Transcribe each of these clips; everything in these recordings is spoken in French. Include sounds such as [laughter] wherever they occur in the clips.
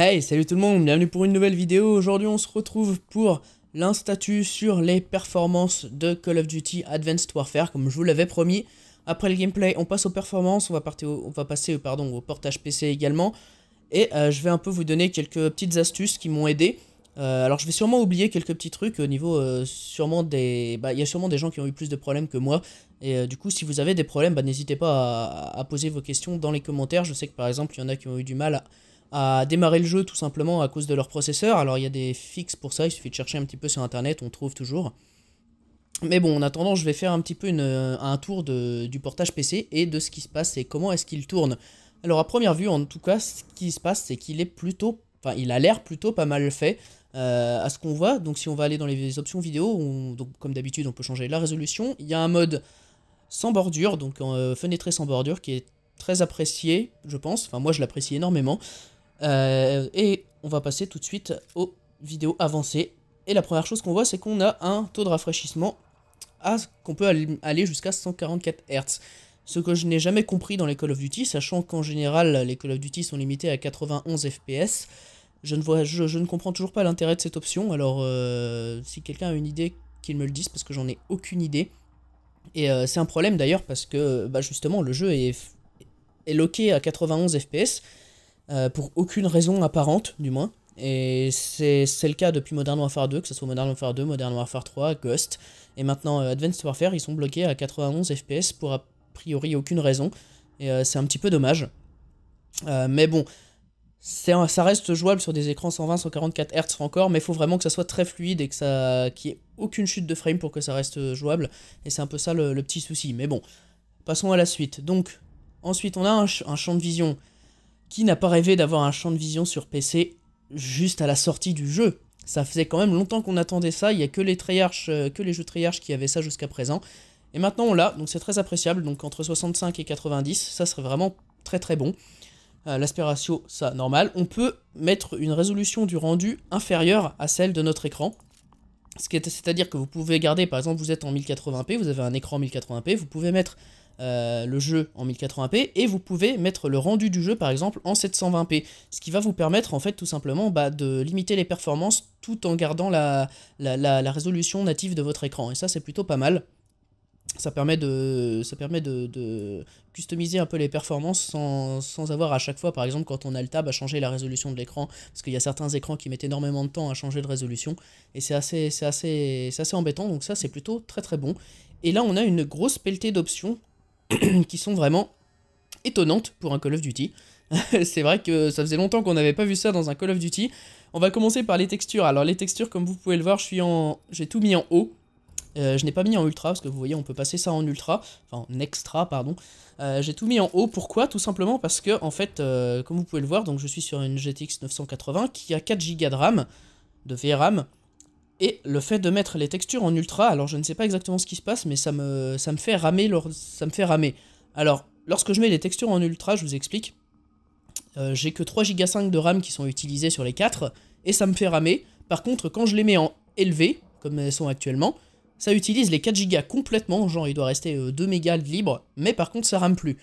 Hey, salut tout le monde, bienvenue pour une nouvelle vidéo. Aujourd'hui, on se retrouve pour l'instatut sur les performances de Call of Duty Advanced Warfare, comme je vous l'avais promis. Après le gameplay, on passe aux performances, on va, on va passer euh, pardon, au portage PC également. Et euh, je vais un peu vous donner quelques petites astuces qui m'ont aidé. Euh, alors je vais sûrement oublier quelques petits trucs au niveau sûrement des... Bah, il y a sûrement des gens qui ont eu plus de problèmes que moi. Et du coup si vous avez des problèmes, bah, n'hésitez pas à, à, poser vos questions dans les commentaires. Je sais que par exemple il y en a qui ont eu du mal à, à démarrer le jeu tout simplement à cause de leur processeur. Alors il y a des fixes pour ça, il suffit de chercher un petit peu sur internet, on trouve toujours. Mais bon, en attendant, je vais faire un petit peu une, un tour du portage PC et de ce qui se passe et comment est-ce qu'il tourne. Alors à première vue, en tout cas, ce qui se passe, c'est qu'il est plutôt, enfin, il a l'air plutôt pas mal fait euh, à ce qu'on voit. Donc si on va aller dans les options vidéo, donc, comme d'habitude, on peut changer la résolution. Il y a un mode sans bordure, donc euh, fenêtré sans bordure, qui est très apprécié, je pense. Enfin, moi, je l'apprécie énormément. Euh, et on va passer tout de suite aux vidéos avancées. Et la première chose qu'on voit, c'est qu'on a un taux de rafraîchissement qu'on peut aller jusqu'à 144 Hz. Ce que je n'ai jamais compris dans les Call of Duty, sachant qu'en général, les Call of Duty sont limités à 91 FPS. Je ne, vois, je, ne comprends toujours pas l'intérêt de cette option, alors euh, si quelqu'un a une idée, qu'il me le dise, parce que j'en ai aucune idée. Et euh, c'est un problème d'ailleurs, parce que bah, justement, le jeu est, est loqué à 91 FPS, euh, pour aucune raison apparente, du moins. Et c'est le cas depuis Modern Warfare 2, que ce soit Modern Warfare 2, Modern Warfare 3, Ghost, et maintenant euh, Advanced Warfare, ils sont bloqués à 91 FPS pour a priori aucune raison, et euh, c'est un petit peu dommage. mais bon, ça reste jouable sur des écrans 120, 144 Hz encore, mais il faut vraiment que ça soit très fluide et que qu'il n'y ait aucune chute de frame pour que ça reste jouable, et c'est un peu ça le, petit souci. Mais bon, passons à la suite. Donc, ensuite on a un champ de vision qui n'a pas rêvé d'avoir un champ de vision sur PC juste à la sortie du jeu Ça faisait quand même longtemps qu'on attendait ça, il n'y a que les, Treyarch, euh, que les jeux Treyarch qui avaient ça jusqu'à présent. Et maintenant on l'a, donc c'est très appréciable, donc entre 65 et 90, ça serait vraiment très très bon. Euh, ça, normal. On peut mettre une résolution du rendu inférieure à celle de notre écran. C'est-à-dire que vous pouvez garder, par exemple, vous êtes en 1080p, vous avez un écran 1080p, vous pouvez mettre euh, le jeu en 1080p et vous pouvez mettre le rendu du jeu par exemple en 720p, ce qui va vous permettre en fait tout simplement bah, de limiter les performances tout en gardant la, la, résolution native de votre écran et ça c'est plutôt pas mal. Ça permet, de, ça permet de, customiser un peu les performances sans, sans, avoir à chaque fois, par exemple, quand on a le tab, à changer la résolution de l'écran, parce qu'il y a certains écrans qui mettent énormément de temps à changer de résolution, et c'est assez, assez, assez embêtant, donc ça c'est plutôt très très bon. Et là, on a une grosse pelletée d'options [clears throat] qui sont vraiment étonnantes pour un Call of Duty. [laughs] c'est vrai que ça faisait longtemps qu'on n'avait pas vu ça dans un Call of Duty. On va commencer par les textures. Alors les textures, comme vous pouvez le voir, je suis en, j'ai tout mis en haut. Euh, je n'ai pas mis en ultra parce que vous voyez on peut passer ça en ultra, enfin en extra pardon. Euh, j'ai tout mis en haut, pourquoi Tout simplement parce que en fait, euh, comme vous pouvez le voir, donc je suis sur une GTX 980 qui a 4 Go de RAM, de VRAM, et le fait de mettre les textures en ultra, alors je ne sais pas exactement ce qui se passe, mais ça me, ça me fait ramer. ça me fait ramer. Alors, lorsque je mets les textures en ultra, je vous explique, euh, j'ai que 3,5 Go de RAM qui sont utilisés sur les 4, et ça me fait ramer. Par contre, quand je les mets en élevé, comme elles sont actuellement, ça utilise les 4 Go complètement, genre il doit rester 2 euh, mégas libre, mais par contre ça rame plus.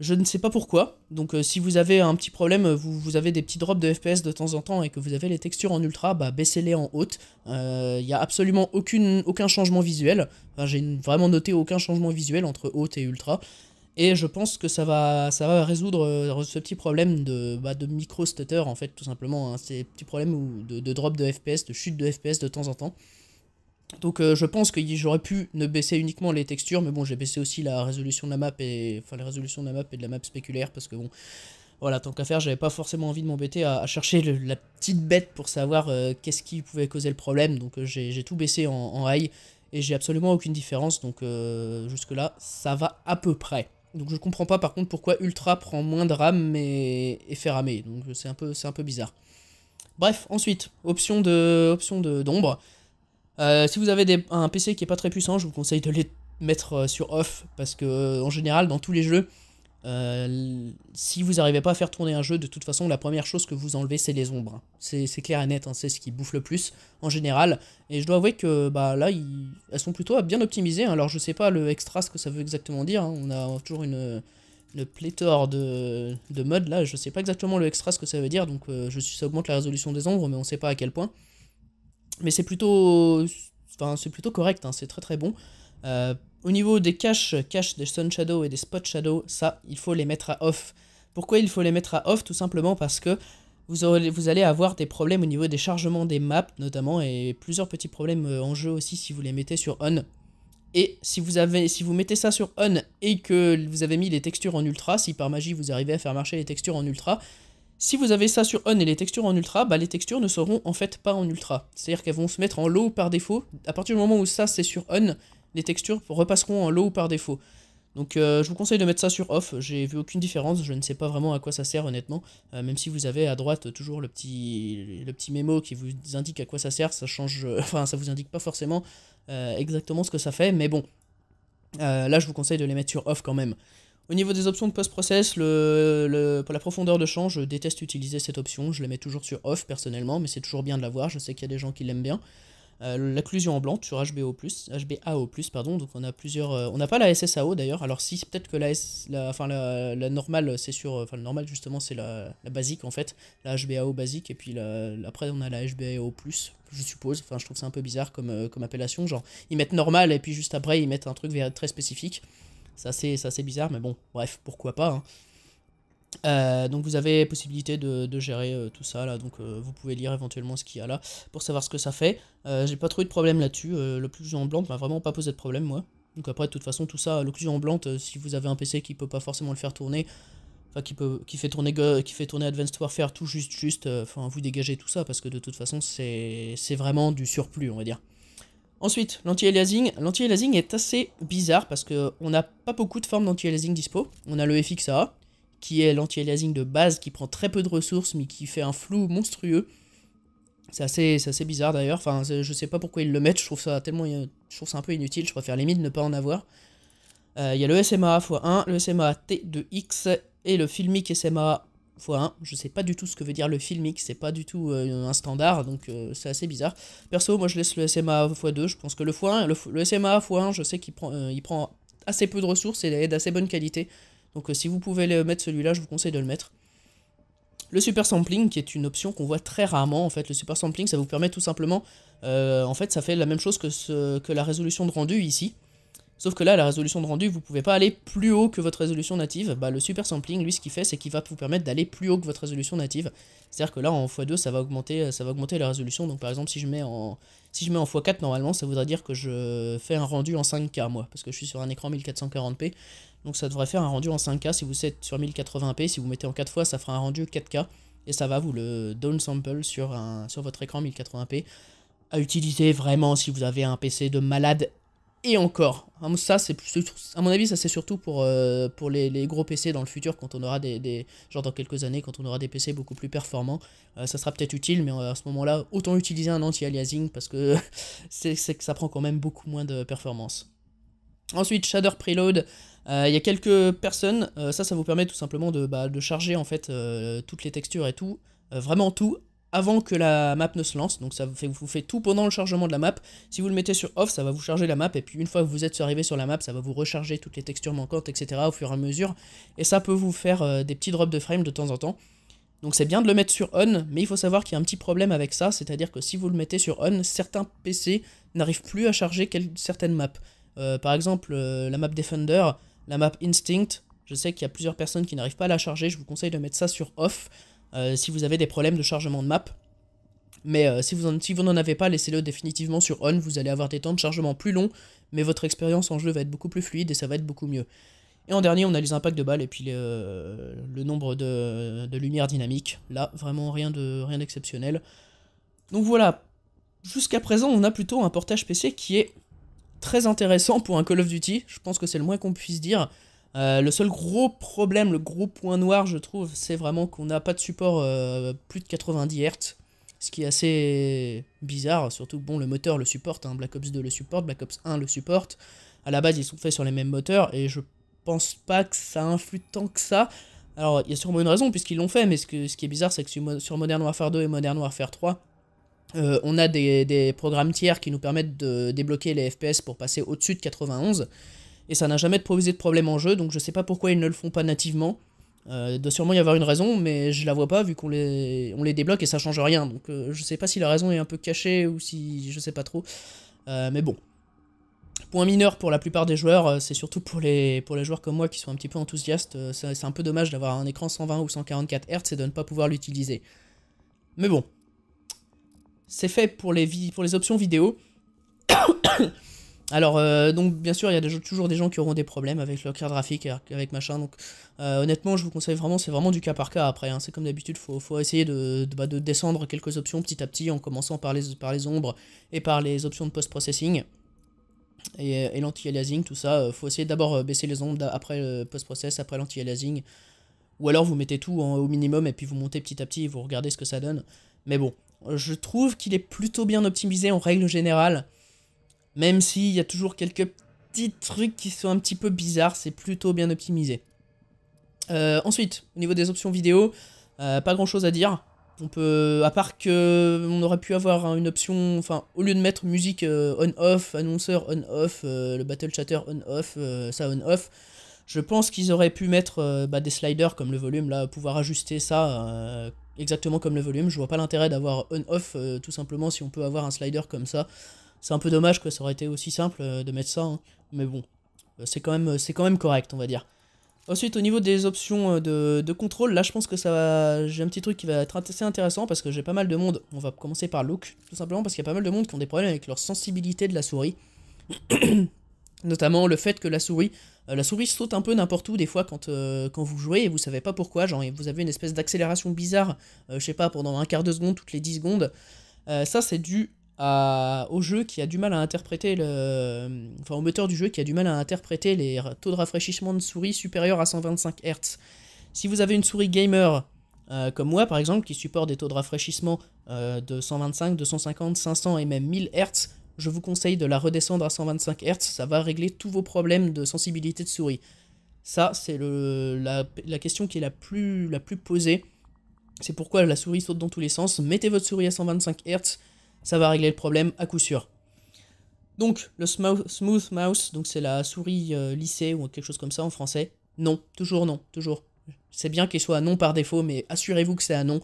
Je ne sais pas pourquoi. Donc euh, si vous avez un petit problème, vous, avez des petits drops de FPS de temps en temps et que vous avez les textures en ultra, bah baissez-les en haute. Il euh, n'y a absolument aucun changement visuel. Enfin, j'ai vraiment noté aucun changement visuel entre haute et ultra. Et je pense que ça va, ça va résoudre euh, ce petit problème de, bah, de micro-stutter, en fait, tout simplement. Hein. Ces petits problèmes de, drops de FPS, de chute de FPS de temps en temps. Donc euh, je pense que j'aurais pu ne baisser uniquement les textures, mais bon j'ai baissé aussi la résolution de la map et enfin la résolution de la map et de la map spéculaire parce que bon voilà tant qu'à faire j'avais pas forcément envie de m'embêter à, chercher la petite bête pour savoir euh, qu'est-ce qui pouvait causer le problème donc euh, j'ai tout baissé en, en et j'ai absolument aucune différence donc jusque là ça va à peu près. Donc je comprends pas par contre pourquoi Ultra prend moins de RAM mais et fait ramer donc c'est un peu c'est un peu bizarre. Bref ensuite option de option de d'ombre. Euh, si vous avez un PC qui est pas très puissant, je vous conseille de les mettre euh, sur off parce que euh, en général dans tous les jeux, si vous n'arrivez pas à faire tourner un jeu, de toute façon la première chose que vous enlevez c'est les ombres. Hein. C'est clair et net, hein, c'est ce qui bouffe le plus en général. Et je dois avouer que bah là elles sont plutôt bien optimisées. Hein. Alors je sais pas le extra ce que ça veut exactement dire. On a toujours une le pléthore de, de là, je sais pas exactement le extra ce que ça veut dire, donc ça augmente la résolution des ombres, mais on sait pas à quel point. Mais c'est plutôt, enfin, c'est plutôt correct, hein, c'est très très bon. Euh, au niveau des caches, cache des Sun Shadow et des Spot Shadow, ça, il faut les mettre à off. Pourquoi il faut les mettre à off Tout simplement parce que vous, aurez, vous, allez avoir des problèmes au niveau des chargements des maps notamment et plusieurs petits problèmes euh, en jeu aussi si vous les mettez sur on. Et si vous, avez, si vous mettez ça sur on et que vous avez mis les textures en ultra, si par magie vous arrivez à faire marcher les textures en ultra, si vous avez ça sur on et les textures en ultra, bah les textures ne seront en fait pas en ultra. C'est-à-dire qu'elles vont se mettre en low par défaut. À partir du moment où ça c'est sur on, les textures repasseront en low par défaut. Donc euh, je vous conseille de mettre ça sur off, j'ai vu aucune différence, je ne sais pas vraiment à quoi ça sert honnêtement, euh, même si vous avez à droite toujours le petit, le petit mémo qui vous indique à quoi ça sert, ça change, euh, enfin ça vous indique pas forcément exactement ce que ça fait, mais bon, là je vous conseille de les mettre sur off quand même. Au niveau des options de post-process, pour la profondeur de champ, je déteste utiliser cette option. Je la mets toujours sur off personnellement, mais c'est toujours bien de l'avoir. Je sais qu'il y a des gens qui l'aiment bien. Euh, en blanc sur HBO+, HBAO+, pardon, donc on a plusieurs... Euh, on n'a pas la SSAO d'ailleurs, alors si, peut-être que la, enfin, la, normale, c'est sur... Euh, enfin, la normale, justement, c'est la, basique, en fait, la HBAO basique, et puis après, on a la HBAO+, je suppose, enfin, je trouve ça un peu bizarre comme, euh, comme appellation, genre, ils mettent normal, et puis juste après, ils mettent un truc très spécifique. C'est assez, bizarre, mais bon, bref, pourquoi pas. Hein. Euh, donc vous avez possibilité de, gérer euh, tout ça là, donc euh, vous pouvez lire éventuellement ce qu'il y a là pour savoir ce que ça fait. j'ai pas trouvé de problème là-dessus, le plus en blanc m'a vraiment pas posé de problème moi. Donc après de toute façon tout ça, l'occlusion blanc, si vous avez un PC qui peut pas forcément le faire tourner, enfin qui peut qui fait tourner qui fait tourner Advanced Warfare tout juste juste, enfin vous dégagez tout ça parce que de toute façon c'est vraiment du surplus on va dire. Ensuite, l'anti-aliasing. L'anti-aliasing est assez bizarre parce qu'on n'a pas beaucoup de formes d'anti-aliasing dispo. On a le FXA, qui est l'anti-aliasing de base, qui prend très peu de ressources, mais qui fait un flou monstrueux. C'est assez, bizarre d'ailleurs. Enfin, je sais pas pourquoi ils le mettent. Je trouve ça tellement, euh, je trouve ça un peu inutile. Je préfère limite ne pas en avoir. Euh, il y a le SMA x1, le SMA T2X et le filmic SMA x1. Je sais pas du tout ce que veut dire le X, c'est pas du tout euh, un standard, donc euh, c'est assez bizarre. Perso, moi je laisse le SMA x2, je pense que le x1, le, SMA x1, je sais qu'il prend, euh, prend assez peu de ressources et est d'assez bonne qualité. Donc si vous pouvez le mettre celui-là, je vous conseille de le mettre. Le super sampling, qui est une option qu'on voit très rarement, en fait, le super sampling, ça vous permet tout simplement, en fait, ça fait la même chose que, ce, que la résolution de rendu ici. Sauf que là, la résolution de rendu, vous pouvez pas aller plus haut que votre résolution native. Bah, le super sampling, lui, ce qu'il fait, c'est qu'il va vous permettre d'aller plus haut que votre résolution native. C'est-à-dire que là, en x2, ça va augmenter, euh, ça va augmenter la résolution. Donc, par exemple, si je mets en, si je mets en x4, normalement, ça voudrait dire que je fais un rendu en 5K, moi, parce que je suis sur un écran 1440p. Donc, ça devrait faire un rendu en 5K si vous êtes sur 1080p. Si vous mettez en 4 fois, ça fera un rendu 4K. Et ça va vous le downsample sur, un, sur votre écran 1080p à utiliser vraiment si vous avez un PC de malade et encore. Ça, c'est à mon avis, ça c'est surtout pour, euh, pour les, gros PC dans le futur, quand on aura des, des, genre dans quelques années, quand on aura des PC beaucoup plus performants, euh, ça sera peut-être utile, mais euh, à ce moment-là, autant utiliser un anti-aliasing parce que [laughs] c'est que ça prend quand même beaucoup moins de performance. Ensuite, Shader Preload. Il y a quelques personnes, ça, ça vous permet tout simplement de, bah, de charger en fait toutes les textures et tout, vraiment tout, avant que la map ne se lance, donc ça vous fait, vous fait tout pendant le chargement de la map. Si vous le mettez sur off, ça va vous charger la map, et puis une fois que vous êtes arrivé sur la map, ça va vous recharger toutes les textures manquantes, etc. au fur et à mesure, et ça peut vous faire euh, des petits drops de frame de temps en temps. Donc c'est bien de le mettre sur on, mais il faut savoir qu'il y a un petit problème avec ça, c'est-à-dire que si vous le mettez sur on, certains PC n'arrivent plus à charger certaines maps. Euh, par exemple, euh, la map Defender, la map Instinct, je sais qu'il y a plusieurs personnes qui n'arrivent pas à la charger, je vous conseille de mettre ça sur off. Euh, si vous avez des problèmes de chargement de map. Mais euh, si, vous si vous n'en avez pas, laissez-le définitivement sur on, vous allez avoir des temps de chargement plus longs, mais votre expérience en jeu va être beaucoup plus fluide et ça va être beaucoup mieux. Et en dernier, on a les impacts de balles et puis euh, le nombre de, de lumière dynamiques. Là, vraiment rien De, rien d'exceptionnel. Donc voilà, jusqu'à présent, on a plutôt un portage PC qui est très intéressant pour un Call of Duty. Je pense que c'est le moins qu'on puisse dire. Euh, le seul gros problème, le gros point noir, je trouve, c'est vraiment qu'on n'a pas de support euh, plus de 90 Hz. Ce qui est assez bizarre, surtout bon, le moteur le supporte, hein. Black Ops 2 le supporte, Black Ops 1 le supporte. À la base, ils sont faits sur les mêmes moteurs et je pense pas que ça influe tant que ça. Alors, il y a sûrement une raison puisqu'ils l'ont fait, mais ce, qui est bizarre, c'est que sur Modern Warfare 2 et Modern Warfare 3, euh, on a des, des, programmes tiers qui nous permettent de débloquer les FPS pour passer au-dessus de 91 et ça n'a jamais de posé de problème en jeu, donc je sais pas pourquoi ils ne le font pas nativement. il euh, doit sûrement y avoir une raison, mais je la vois pas vu qu'on les, on les débloque et ça change rien. Donc je euh, je sais pas si la raison est un peu cachée ou si je sais pas trop. Euh, mais bon. Point mineur pour la plupart des joueurs, c'est surtout pour les, pour les joueurs comme moi qui sont un petit peu enthousiastes. C'est un peu dommage d'avoir un écran 120 ou 144 Hz et de ne pas pouvoir l'utiliser. Mais bon. C'est fait pour les, pour les options vidéo. Alors, euh, donc, bien sûr, il y a toujours des gens qui auront des problèmes avec leur carte graphique, avec machin. Donc, euh, honnêtement, je vous conseille vraiment, c'est vraiment du cas par cas après. Hein. c'est comme d'habitude, il faut, essayer bah, de, descendre quelques options petit à petit en commençant par les, par les ombres et par les options de post-processing. Et, l'anti-aliasing, tout ça, euh, faut essayer d'abord baisser les ombres après le post-process, après l'anti-aliasing. Ou alors vous mettez tout hein, au minimum et puis vous montez petit à petit et vous regardez ce que ça donne. Mais bon, je trouve qu'il est plutôt bien optimisé en règle générale. Même s'il y a toujours quelques petits trucs qui sont un petit peu bizarres, c'est plutôt bien optimisé. Euh, ensuite, au niveau des options vidéo, euh, pas grand chose à dire. On peut, à part que on aurait pu avoir hein, une option, enfin, au lieu de mettre musique euh, on-off, annonceur on-off, le battle chatter on-off, ça on-off, je pense qu'ils auraient pu mettre bah, des sliders comme le volume, là, pouvoir ajuster ça exactement comme le volume. Je vois pas l'intérêt d'avoir on-off tout simplement si on peut avoir un slider comme ça. C'est un peu dommage que ça aurait été aussi simple euh, de mettre ça, hein. mais bon, euh, c'est quand, même, euh, quand même correct, on va dire. Ensuite, au niveau des options de, contrôle, là je pense que ça J'ai un petit truc qui va être assez intéressant parce que j'ai pas mal de monde. On va commencer par Look, tout simplement parce qu'il y a pas mal de monde qui ont des problèmes avec leur sensibilité de la souris. [coughs] Notamment le fait que la souris, la souris saute un peu n'importe où des fois quand, quand, vous jouez et vous savez pas pourquoi, genre vous avez une espèce d'accélération bizarre, je sais pas, pendant un quart de seconde, toutes les 10 secondes. ça c'est dû au jeu qui a du mal à interpréter le. Enfin, au moteur du jeu qui a du mal à interpréter les taux de rafraîchissement de souris supérieurs à 125 Hz. Si vous avez une souris gamer euh, comme moi par exemple, qui supporte des taux de rafraîchissement euh, de 125, 250, 500 et même 1000 Hz, je vous conseille de la redescendre à 125 Hz, ça va régler tous vos problèmes de sensibilité de souris. Ça, c'est la, la, question qui est la plus, la plus posée. C'est pourquoi la souris saute dans tous les sens. Mettez votre souris à 125 Hz, ça va régler le problème à coup sûr. Donc, le smooth mouse, donc c'est la souris euh, lycée ou quelque chose comme ça en français. Non, toujours non, toujours. C'est bien qu'il soit à non par défaut, mais assurez-vous que c'est à non.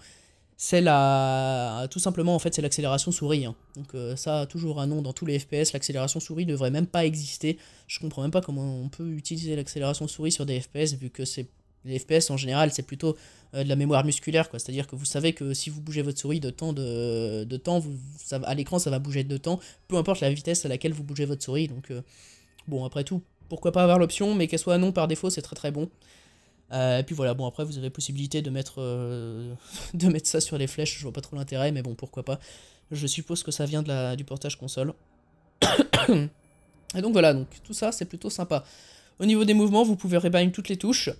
C'est la. Tout simplement, en fait, c'est l'accélération souris. Hein. Donc, ça euh, ça, toujours un non dans tous les FPS. L'accélération souris devrait même pas exister. Je comprends même pas comment on peut utiliser l'accélération souris sur des FPS, vu que c'est les FPS en général, c'est plutôt euh, de la mémoire musculaire, quoi. C'est-à-dire que vous savez que si vous bougez votre souris de temps, de, temps, vous, à l'écran, ça va bouger de temps, peu importe la vitesse à laquelle vous bougez votre souris. Donc, euh, bon, après tout, pourquoi pas avoir l'option, mais qu'elle soit non par défaut, c'est très très bon. Euh, et puis voilà, bon, après, vous avez possibilité de mettre, [laughs] de mettre ça sur les flèches, je vois pas trop l'intérêt, mais bon, pourquoi pas. Je suppose que ça vient de la, du portage console. [coughs] et donc voilà, donc tout ça, c'est plutôt sympa. Au niveau des mouvements, vous pouvez rebind toutes les touches.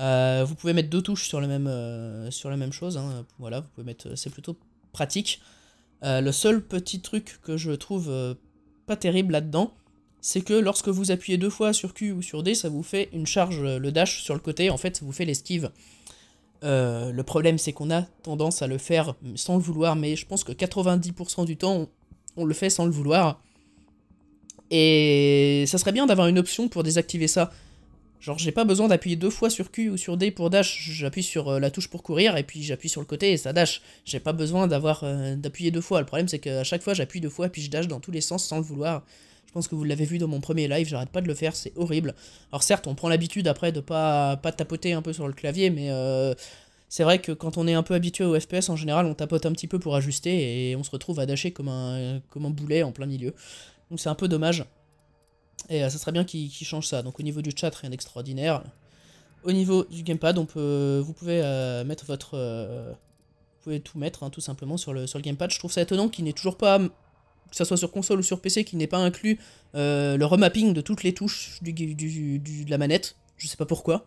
Euh, vous pouvez mettre deux touches sur, le même, euh, sur la même chose. Hein. Voilà, vous pouvez mettre. C'est plutôt pratique. Euh, le seul petit truc que je trouve pas terrible là-dedans, c'est que lorsque vous appuyez deux fois sur Q ou sur D, ça vous fait une charge, le dash sur le côté. En fait, ça vous fait l'esquive. le problème, c'est qu'on a tendance à le faire sans le vouloir, mais je pense que 90% du temps, on, le fait sans le vouloir. Et ça serait bien d'avoir une option pour désactiver ça. Genre j'ai pas besoin d'appuyer deux fois sur Q ou sur D pour dash, j'appuie sur euh, la touche pour courir et puis j'appuie sur le côté et ça dash. J'ai pas besoin d'avoir euh, d'appuyer deux fois. Le problème c'est qu'à chaque fois j'appuie deux fois et puis je dash dans tous les sens sans le vouloir. Je pense que vous l'avez vu dans mon premier live, j'arrête pas de le faire, c'est horrible. Alors certes, on prend l'habitude après de pas, pas tapoter un peu sur le clavier, mais euh, c'est vrai que quand on est un peu habitué au FPS, en général, on tapote un petit peu pour ajuster et on se retrouve à dasher comme un, comme un boulet en plein milieu. Donc c'est un peu dommage. Et euh, ça serait bien qu'il change change ça. Donc au niveau du chat, rien d'extraordinaire. Au niveau du gamepad, on euh, vous pouvez euh, mettre votre... vous pouvez tout mettre, hein, tout simplement, sur le, sur gamepad. Je trouve ça étonnant qu'il n'ait toujours pas, que ce soit sur console ou sur PC, qu'il n'ait pas inclus le remapping de toutes les touches du, du, de la manette. Je sais pas pourquoi.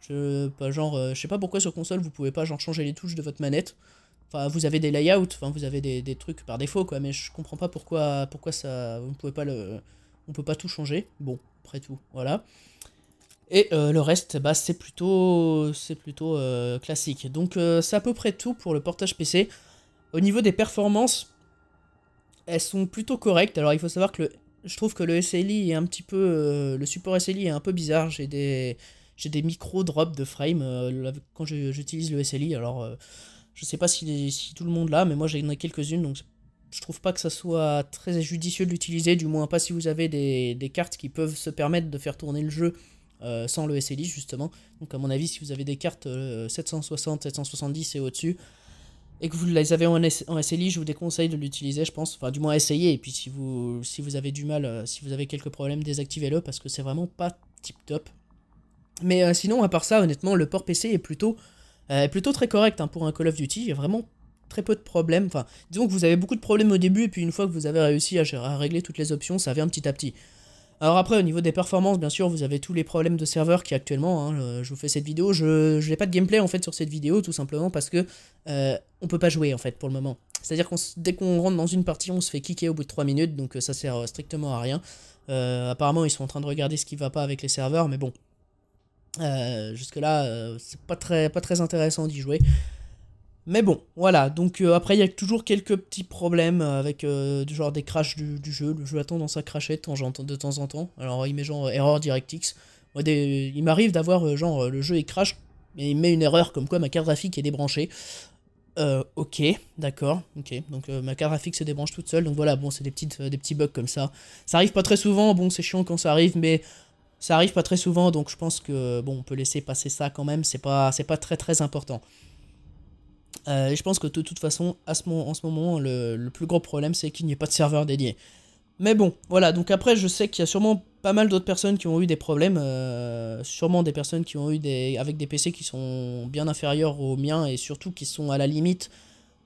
Je, pas genre, je sais pas pourquoi sur console, vous pouvez pas genre changer les touches de votre manette. Enfin, vous avez des layouts, enfin, vous avez des, trucs par défaut, quoi, mais je comprends pas pourquoi, pourquoi ça, vous ne pouvez pas le on peut pas tout changer. Bon, après tout, voilà. Et euh, le reste, bah, c'est plutôt, c'est plutôt euh, classique. Donc euh, c'est à peu près tout pour le portage PC. Au niveau des performances, elles sont plutôt correctes. Alors il faut savoir que je trouve que le SLI est un petit peu, le support SLI est un peu bizarre. J'ai des, j'ai des micro drops de frame quand j'utilise le SLI. Alors je sais pas si, si tout le monde l'a, mais moi j'en ai quelques-unes, donc je trouve pas que ça soit très judicieux de l'utiliser, du moins pas si vous avez des, cartes qui peuvent se permettre de faire tourner le jeu euh, sans le SLI justement. Donc à mon avis, si vous avez des cartes 760, 770 et au-dessus, et que vous les avez en, SLI, je vous déconseille de l'utiliser, je pense. Enfin, du moins essayez, Et puis si vous, si vous avez du mal, euh, si vous avez quelques problèmes, désactivez-le parce que c'est vraiment pas tip top. Mais euh, sinon, à part ça, honnêtement, le port PC est plutôt, plutôt très correct hein, pour un Call of Duty. Il y a vraiment très peu de problèmes. Enfin, disons que vous avez beaucoup de problèmes au début, et puis une fois que vous avez réussi à, régler toutes les options, ça vient petit à petit. Alors après, au niveau des performances, bien sûr, vous avez tous les problèmes de serveur qui actuellement, hein, je vous fais cette vidéo, je n'ai pas de gameplay en fait sur cette vidéo, tout simplement parce que euh, on peut pas jouer en fait pour le moment. C'est-à-dire qu'on dès qu'on rentre dans une partie, on se fait kicker au bout de 3 minutes, donc euh, ça sert euh, strictement à rien. apparemment, ils sont en train de regarder ce qui va pas avec les serveurs, mais bon. Jusque-là, c'est pas très, pas très intéressant d'y jouer. Mais bon, voilà, donc euh, après il y a toujours quelques petits problèmes avec euh, du genre des crashs du, jeu, le jeu a dans à cracher de temps, de temps en temps, alors il met genre erreur DirectX, il m'arrive d'avoir euh, genre le jeu il crash, mais il met une erreur comme quoi ma carte graphique est débranchée, ok, d'accord, ok, donc ma carte graphique se débranche toute seule, donc voilà, bon c'est des, petites, des petits bugs comme ça, ça arrive pas très souvent, bon c'est chiant quand ça arrive, mais ça arrive pas très souvent, donc je pense que bon on peut laisser passer ça quand même, c'est pas, pas très très important. Euh, je pense que de toute façon, à ce moment, en ce moment, le, plus gros problème, c'est qu'il n'y ait pas de serveur dédié. Mais bon, voilà, donc après, je sais qu'il y a sûrement pas mal d'autres personnes qui ont eu des problèmes, euh, sûrement des personnes qui ont eu des. avec des PC qui sont bien inférieurs aux miens et surtout qui sont à la limite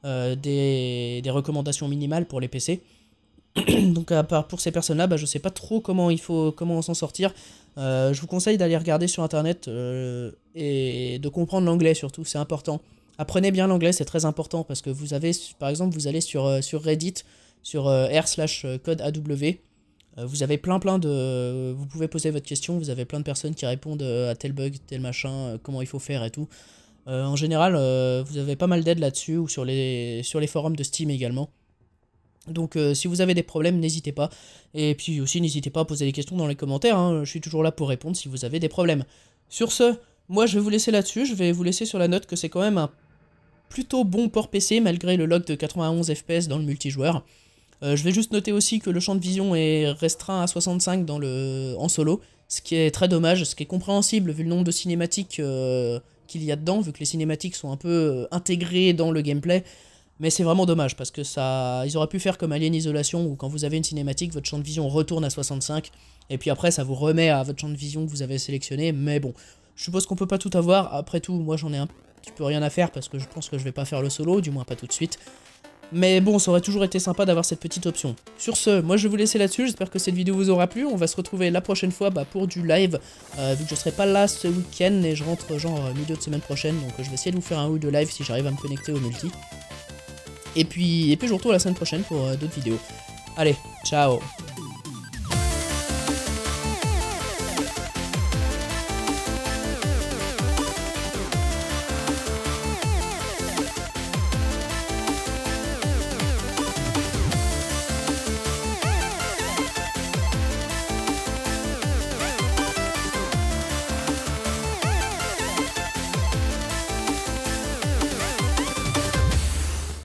euh, des, recommandations minimales pour les PC. [clears throat] donc à part pour ces personnes-là, bah, je ne sais pas trop comment il faut comment s'en sortir. je vous conseille d'aller regarder sur internet et de comprendre l'anglais surtout, c'est important. Apprenez bien l'anglais, c'est très important parce que vous avez, par exemple, vous allez sur, euh, Reddit, sur euh, r slash euh, code AW, vous avez plein plein de... Vous pouvez poser votre question, vous avez plein de personnes qui répondent à tel bug, tel machin, comment il faut faire et tout. en général, vous avez pas mal d'aide là-dessus ou sur les, sur les forums de Steam également. Donc si vous avez des problèmes, n'hésitez pas. Et puis aussi, n'hésitez pas à poser des questions dans les commentaires. Hein. Je suis toujours là pour répondre si vous avez des problèmes. Sur ce, moi je vais vous laisser là-dessus. Je vais vous laisser sur la note que c'est quand même un plutôt bon port PC malgré le log de 91 FPS dans le multijoueur. Euh, je vais juste noter aussi que le champ de vision est restreint à 65 dans le... en solo, ce qui est très dommage, ce qui est compréhensible vu le nombre de cinématiques euh, qu'il y a dedans, vu que les cinématiques sont un peu euh, intégrées dans le gameplay. Mais c'est vraiment dommage parce que ça, ils auraient pu faire comme Alien Isolation où quand vous avez une cinématique, votre champ de vision retourne à 65 et puis après ça vous remet à votre champ de vision que vous avez sélectionné. Mais bon, je suppose qu'on peut pas tout avoir. Après tout, moi j'en ai un tu peux rien à faire parce que je pense que je vais pas faire le solo, du moins pas tout de suite. Mais bon, ça aurait toujours été sympa d'avoir cette petite option. Sur ce, moi je vais vous laisser là-dessus, j'espère que cette vidéo vous aura plu. On va se retrouver la prochaine fois bah, pour du live, euh, vu que je serai pas là ce week-end et je rentre genre euh, milieu de semaine prochaine, donc je vais essayer de vous faire un ou de live si j'arrive à me connecter au multi. Et puis, et puis je vous retrouve la semaine prochaine pour euh, d'autres vidéos. Allez, ciao